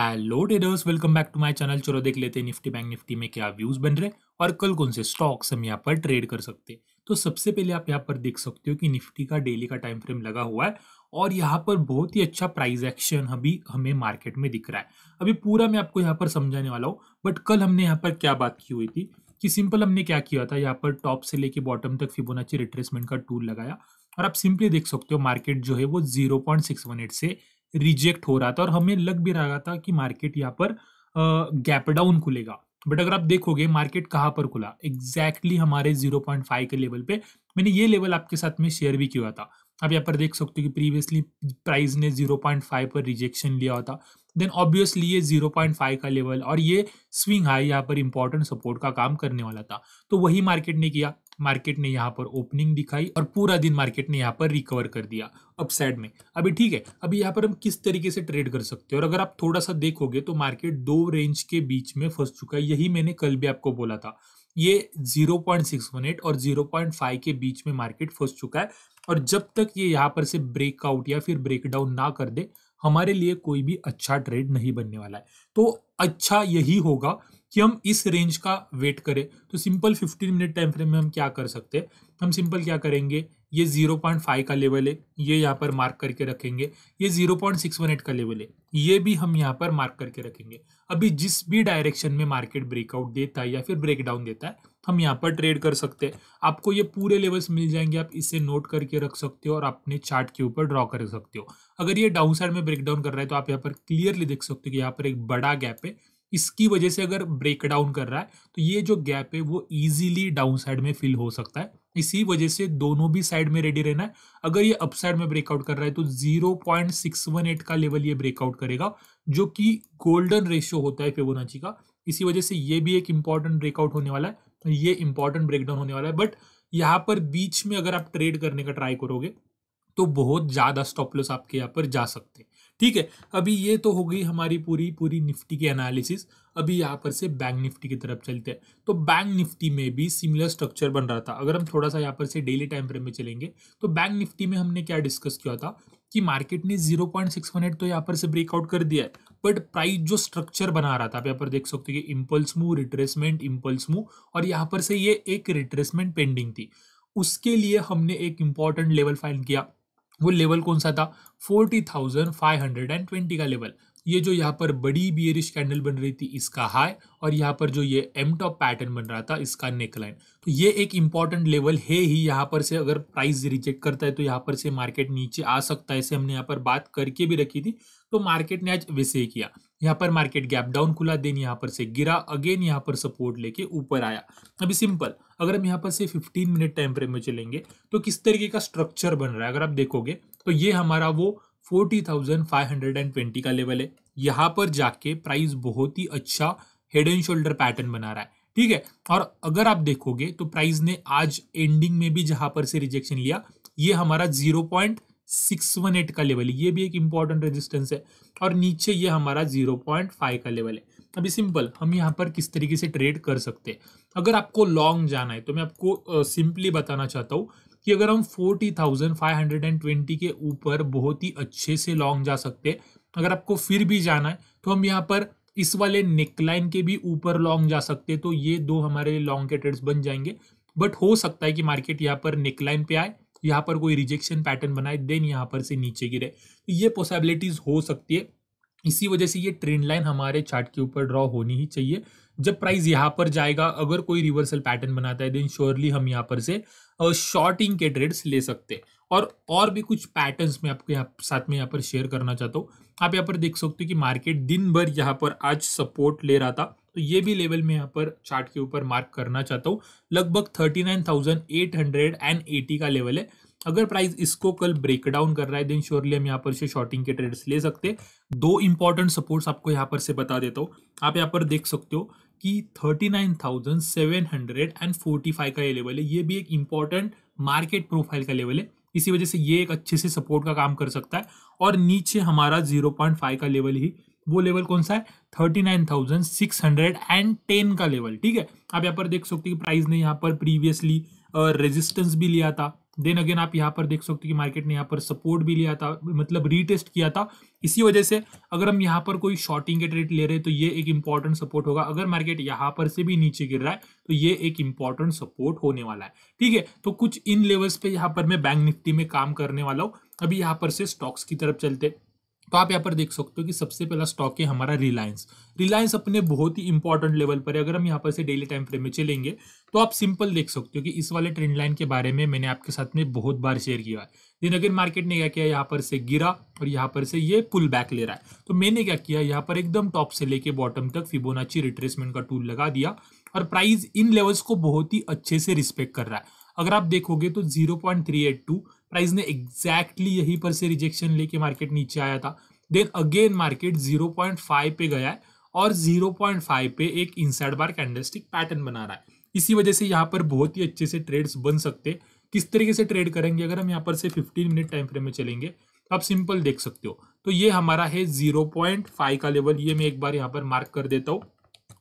hello traders welcome back to my channel चलो देख लेते हैं निफ्टी बैंक निफ्टी में क्या व्यूज बन रहे और कल कौन से स्टॉक्स हम यहाँ पर ट्रेड कर सकते हैं तो सबसे पहले आप यहाँ पर देख सकते हो कि निफ्टी का डेली का टाइम फ्रेम लगा हुआ है और यहाँ पर बहुत ही अच्छा प्राइस एक्शन अभी हमें मार्केट में दिख रहा है अभी पूरा मैं आपको यहाँ पर समझाने वाला हूँ बट कल हमने यहाँ पर क्या बात की हुई थी कि सिंपल हमने क्या किया था यहाँ पर टॉप से लेके बॉटम तक फिबोनाची रिट्रेसमेंट का टूल लगाया और आप सिंपली देख सकते हो मार्केट जो है वो zero point six one eight से रिजेक्ट हो रहा था और हमें लग भी रहा था कि मार्केट यहाँ पर गैप डाउन खुलेगा बट अगर आप देखोगे मार्केट कहाँ पर खुला एग्जैक्टली exactly हमारे फाइव के लेवल पे मैंने ये लेवल आपके साथ में शेयर भी किया था आप यहाँ पर देख सकते हो कि प्रीवियसली प्राइस ने जीरो पॉइंट फाइव पर रिजेक्शन लिया होता देन ऑब्वियसली ये जीरो पॉइंट फाइव का लेवल और ये स्विंग हाई यहाँ पर इंपॉर्टेंट सपोर्ट का काम करने वाला था तो वही मार्केट ने किया मार्केट ने यहाँ पर ओपनिंग दिखाई और पूरा दिन मार्केट ने यहाँ पर रिकवर कर दिया अपसाइड में अभी ठीक है अभी यहाँ पर हम किस तरीके से ट्रेड कर सकते हैं और अगर आप थोड़ा सा देखोगे तो मार्केट दो रेंज के बीच में फंस चुका है यही मैंने कल भी आपको बोला था ये 0.618 और 0.5 के बीच में मार्केट फंस चुका है और जब तक ये यहाँ पर से ब्रेकआउट या फिर ब्रेकडाउन ना कर दे हमारे लिए कोई भी अच्छा ट्रेड नहीं बनने वाला है तो अच्छा यही होगा कि हम इस रेंज का वेट करें तो सिंपल 15 मिनट टाइम फ्रेम में हम क्या कर सकते हैं हम सिंपल क्या करेंगे ये 0.5 का लेवल है ये यहाँ पर मार्क करके रखेंगे ये 0.618 का लेवल है ये भी हम यहाँ पर मार्क करके रखेंगे अभी जिस भी डायरेक्शन में मार्केट ब्रेकआउट देता है या फिर ब्रेकडाउन देता है हम यहाँ पर ट्रेड कर सकते हैं आपको ये पूरे लेवल्स मिल जाएंगे आप इसे नोट करके रख सकते हो और अपने चार्ट के ऊपर ड्रॉ कर सकते हो अगर ये डाउन साइड में ब्रेकडाउन कर रहा है तो आप यहाँ पर क्लियरली देख सकते हो कि यहाँ पर एक बड़ा गैप है इसकी वजह से अगर ब्रेक डाउन कर रहा है तो ये जो गैप है वो इजीली डाउन साइड में फिल हो सकता है इसी वजह से दोनों भी साइड में रेडी रहना है अगर ये अप साइड में ब्रेकआउट कर रहा है तो 0.618 का लेवल ये ब्रेकआउट करेगा जो कि गोल्डन रेशियो होता है फेबोनाची का इसी वजह से ये भी एक इंपॉर्टेंट ब्रेकआउट होने वाला है तो ये इंपॉर्टेंट ब्रेकडाउन होने वाला है बट यहाँ पर बीच में अगर आप ट्रेड करने का ट्राई करोगे तो बहुत ज़्यादा स्टॉप लॉस आपके यहाँ पर जा सकते हैं ठीक है अभी ये तो हो गई हमारी पूरी पूरी निफ्टी की एनालिसिस अभी यहाँ पर से बैंक निफ्टी की तरफ चलते हैं तो बैंक निफ्टी में भी सिमिलर स्ट्रक्चर बन रहा था अगर हम थोड़ा सा यहाँ पर से डेली टाइम फ्रेम में चलेंगे तो बैंक निफ्टी में हमने क्या डिस्कस किया था कि मार्केट ने 0.618 तो यहाँ पर से ब्रेकआउट कर दिया है बट प्राइस जो स्ट्रक्चर बना रहा था आप यहाँ पर देख सकते हो कि impulse move retracement impulse move और यहाँ पर से ये एक रिट्रेसमेंट पेंडिंग थी उसके लिए हमने एक इंपॉर्टेंट लेवल फाइन किया वो लेवल कौन सा था forty thousand five hundred and twenty का लेवल ये जो यहाँ पर बड़ी बियरिश कैंडल बन रही थी इसका हाई और यहाँ पर जो ये एम टॉप पैटर्न बन रहा था इसका नेकलाइन तो ये एक इंपॉर्टेंट लेवल है ही यहाँ पर से अगर प्राइस रिजेक्ट करता है तो यहाँ पर से मार्केट नीचे आ सकता है ऐसे हमने यहाँ पर बात करके भी रखी थी तो मार्केट ने आज वैसे ही किया यहाँ पर मार्केट गैप डाउन खुला देन यहाँ पर से गिरा अगेन यहाँ पर सपोर्ट लेके ऊपर आया अभी सिंपल अगर हम यहाँ पर से 15 मिनट टाइम फ्रेम में चलेंगे तो किस तरीके का स्ट्रक्चर बन रहा है अगर आप देखोगे तो ये हमारा वो 40,520 का लेवल है यहाँ पर जाके प्राइस बहुत ही अच्छा हेड एंड शोल्डर पैटर्न बना रहा है ठीक है और अगर आप देखोगे तो प्राइस ने आज एंडिंग में भी जहां पर से रिजेक्शन लिया ये हमारा zero point six one eight का लेवल ये भी एक इंपॉर्टेंट रेजिस्टेंस है और नीचे ये हमारा जीरो पॉइंट फाइव का लेवल है अभी सिंपल हम यहाँ पर किस तरीके से ट्रेड कर सकते हैं अगर आपको लॉन्ग जाना है तो मैं आपको सिंपली बताना चाहता हूँ कि अगर हम forty thousand five hundred and twenty के ऊपर बहुत ही अच्छे से लॉन्ग जा सकते हैं अगर आपको फिर भी जाना है तो हम यहाँ पर इस वाले नेकलाइन के भी ऊपर लॉन्ग जा सकते हैं तो ये दो हमारे लिए लॉन्ग के ट्रेड्स बन जाएंगे बट हो सकता है कि मार्केट यहाँ पर नेकलाइन पे आए यहाँ पर कोई रिजेक्शन पैटर्न बनाए देन यहाँ पर से नीचे गिरे तो ये पॉसिबिलिटीज़ हो सकती है इसी वजह से ये ट्रेंड लाइन हमारे चार्ट के ऊपर ड्रॉ होनी ही चाहिए जब प्राइस यहाँ पर जाएगा अगर कोई रिवर्सल पैटर्न बनाता है देन श्योरली हम यहाँ पर से शॉर्टिंग के ट्रेड्स ले सकते हैं और और भी कुछ पैटर्न्स में आपके यहाँ साथ में यहाँ पर शेयर करना चाहता हूँ आप यहाँ पर देख सकते हो कि मार्केट दिन भर यहाँ पर आज सपोर्ट ले रहा था तो ये भी लेवल में यहाँ पर चार्ट के ऊपर मार्क करना चाहता हूँ लगभग thirty nine thousand eight hundred and eighty का लेवल है अगर प्राइस इसको कल ब्रेक डाउन कर रहा है देन श्योरली हम यहाँ पर से शॉर्टिंग के ट्रेड्स ले सकते दो इंपॉर्टेंट सपोर्ट्स आपको यहाँ पर से बता देता हूँ आप यहाँ पर देख सकते हो कि thirty nine thousand seven hundred and forty five का ये लेवल है ये भी एक इंपॉर्टेंट मार्केट प्रोफाइल का लेवल है इसी वजह से ये एक अच्छे से सपोर्ट का काम कर सकता है और नीचे हमारा जीरो पॉइंट फाइव का लेवल ही वो लेवल कौन सा है thirty nine thousand six hundred and ten का लेवल ठीक है आप यहाँ पर देख सकते हो कि प्राइस ने यहाँ पर प्रीवियसली रेजिस्टेंस भी लिया था देन अगेन आप यहाँ पर देख सकते हो कि मार्केट ने यहाँ पर सपोर्ट भी लिया था मतलब रीटेस्ट किया था इसी वजह से अगर हम यहाँ पर कोई शॉर्टिंग के ट्रेड ले रहे हैं तो ये एक इंपॉर्टेंट सपोर्ट होगा अगर मार्केट यहाँ पर से भी नीचे गिर रहा है तो ये एक इंपॉर्टेंट सपोर्ट होने वाला है ठीक है तो कुछ इन लेवल्स पे यहाँ पर मैं बैंक निफ्टी में काम करने वाला हूँ अभी यहाँ पर से स्टॉक्स की तरफ चलते तो आप यहाँ पर देख सकते हो कि सबसे पहला स्टॉक है हमारा रिलायंस रिलायंस अपने बहुत ही इंपॉर्टेंट लेवल पर है अगर हम यहाँ पर से डेली टाइम फ्रेम में चलेंगे तो आप सिंपल देख सकते हो कि इस वाले ट्रेंड लाइन के बारे में मैंने आपके साथ में बहुत बार शेयर किया है लेकिन अगर मार्केट ने क्या किया यहाँ पर से गिरा और यहाँ पर से ये पुल बैक ले रहा है तो मैंने क्या किया यहाँ पर एकदम टॉप से लेके बॉटम तक फिबोनाची रिट्रेसमेंट का टूल लगा दिया और प्राइस इन लेवल्स को बहुत ही अच्छे से रिस्पेक्ट कर रहा है अगर आप देखोगे तो zero point three eight two price ने एग्जैक्टली यहीं पर से रिजेक्शन लेके मार्केट नीचे आया था देन अगेन मार्केट 0.5 पे गया है और 0.5 पे एक इनसाइड बार कैंडलस्टिक पैटर्न बना रहा है इसी वजह से यहाँ पर बहुत ही अच्छे से ट्रेड्स बन सकते किस तरीके से ट्रेड करेंगे अगर हम यहाँ पर से 15 मिनट टाइम फ्रेम में चलेंगे तो आप सिंपल देख सकते हो तो ये हमारा है 0.5 का लेवल ये मैं एक बार यहाँ पर मार्क कर देता हूँ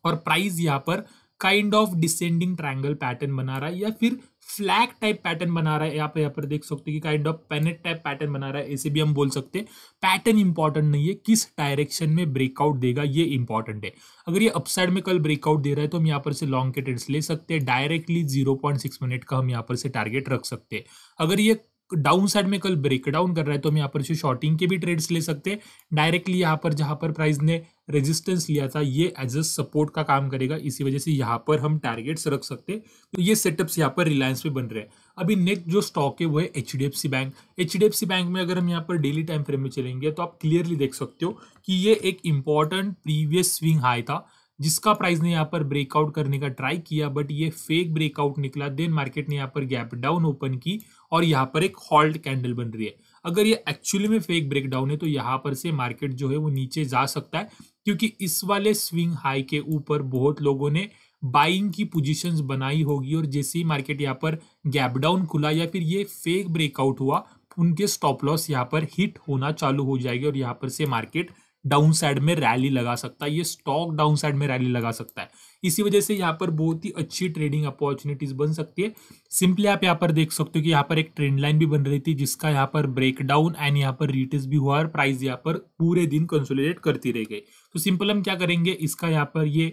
और प्राइस यहाँ पर kind of descending triangle pattern बना रहा है या फिर फ्लैग टाइप पैटर्न बना रहा है यहाँ पे यहाँ पर देख सकते हैं कि kind of pennant type pattern बना रहा है इसे भी हम बोल सकते हैं पैटर्न इंपॉर्टेंट नहीं है किस डायरेक्शन में ब्रेकआउट देगा ये इंपॉर्टेंट है अगर ये अपसाइड में कल ब्रेकआउट दे रहा है तो हम यहाँ पर से लॉन्ग के ट्रेड्स ले सकते हैं directly zero point six minute का हम यहाँ पर से टारगेट रख सकते हैं अगर ये डाउन साइड में कल ब्रेक डाउन कर रहा है तो हम यहाँ पर शॉर्टिंग के भी ट्रेड्स ले सकते हैं डायरेक्टली यहाँ पर जहाँ पर प्राइस ने रेजिस्टेंस लिया था ये एज अ सपोर्ट का काम करेगा इसी वजह से यहाँ पर हम टारगेट्स रख सकते हैं तो ये सेटअप्स यहाँ पर रिलायंस पे बन रहे हैं अभी नेक्स्ट जो स्टॉक है वो है एच बैंक एच बैंक में अगर हम यहाँ पर डेली टाइम फ्रेम में चलेंगे तो आप क्लियरली देख सकते हो कि ये एक इंपॉर्टेंट प्रीवियस स्विंग हाई था जिसका प्राइस ने यहाँ पर ब्रेकआउट करने का ट्राई किया बट ये फेक ब्रेकआउट निकला देन मार्केट ने यहाँ पर गैप डाउन ओपन की और यहाँ पर एक हॉल्ट कैंडल बन रही है अगर ये एक्चुअली में फेक ब्रेकडाउन है तो यहाँ पर से मार्केट जो है वो नीचे जा सकता है क्योंकि इस वाले स्विंग हाई के ऊपर बहुत लोगों ने बाइंग की पोजीशंस बनाई होगी और जैसे ही मार्केट यहाँ पर गैप डाउन खुला या फिर ये फेक ब्रेकआउट हुआ उनके स्टॉप लॉस यहाँ पर हिट होना चालू हो जाएगी और यहाँ पर से मार्केट डाउन साइड में रैली लगा सकता है ये स्टॉक डाउन साइड में रैली लगा सकता है इसी वजह से यहाँ पर बहुत ही अच्छी ट्रेडिंग अपॉर्चुनिटीज बन सकती है सिंपली आप यहाँ पर देख सकते हो कि यहाँ पर एक ट्रेंड लाइन भी बन रही थी जिसका यहाँ पर ब्रेकडाउन एंड यहाँ पर रिटेस भी हुआ और प्राइस यहाँ पर पूरे दिन कंसोलिडेट करती रह गई तो सिंपल हम क्या करेंगे इसका यहाँ पर ये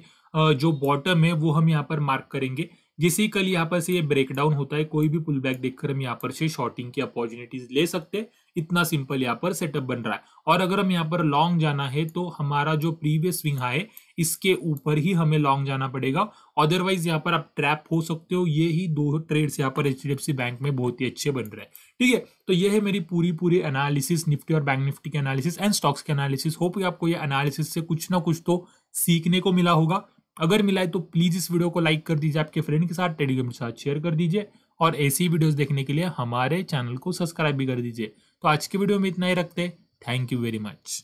जो बॉटम है वो हम यहाँ पर मार्क करेंगे जैसे ही कल यहाँ पर से ये ब्रेकडाउन होता है कोई भी पुल बैक देखकर हम यहाँ पर से शॉर्टिंग की अपॉर्चुनिटीज ले सकते हैं इतना सिंपल यहाँ पर सेटअप बन रहा है और अगर हम यहाँ पर लॉन्ग जाना है तो हमारा जो प्रीवियस स्विंग है इसके ऊपर ही हमें लॉन्ग जाना पड़ेगा अदरवाइज यहाँ पर आप ट्रैप हो सकते हो ये ही दो ट्रेड्स यहाँ पर एच बैंक में बहुत ही अच्छे बन रहे हैं ठीक है तो ये है मेरी पूरी पूरी एनालिसिस निफ्टी और बैंक निफ्टी के एनालिसिस एंड स्टॉक्स के एनालिसिस होप आपको ये एनालिसिस से कुछ ना कुछ तो सीखने को मिला होगा अगर मिला है तो प्लीज़ इस वीडियो को लाइक कर दीजिए आपके फ्रेंड के साथ टेलीग्राम के साथ शेयर कर दीजिए और ऐसी वीडियोस देखने के लिए हमारे चैनल को सब्सक्राइब भी कर दीजिए तो आज की वीडियो में इतना ही रखते थैंक यू वेरी मच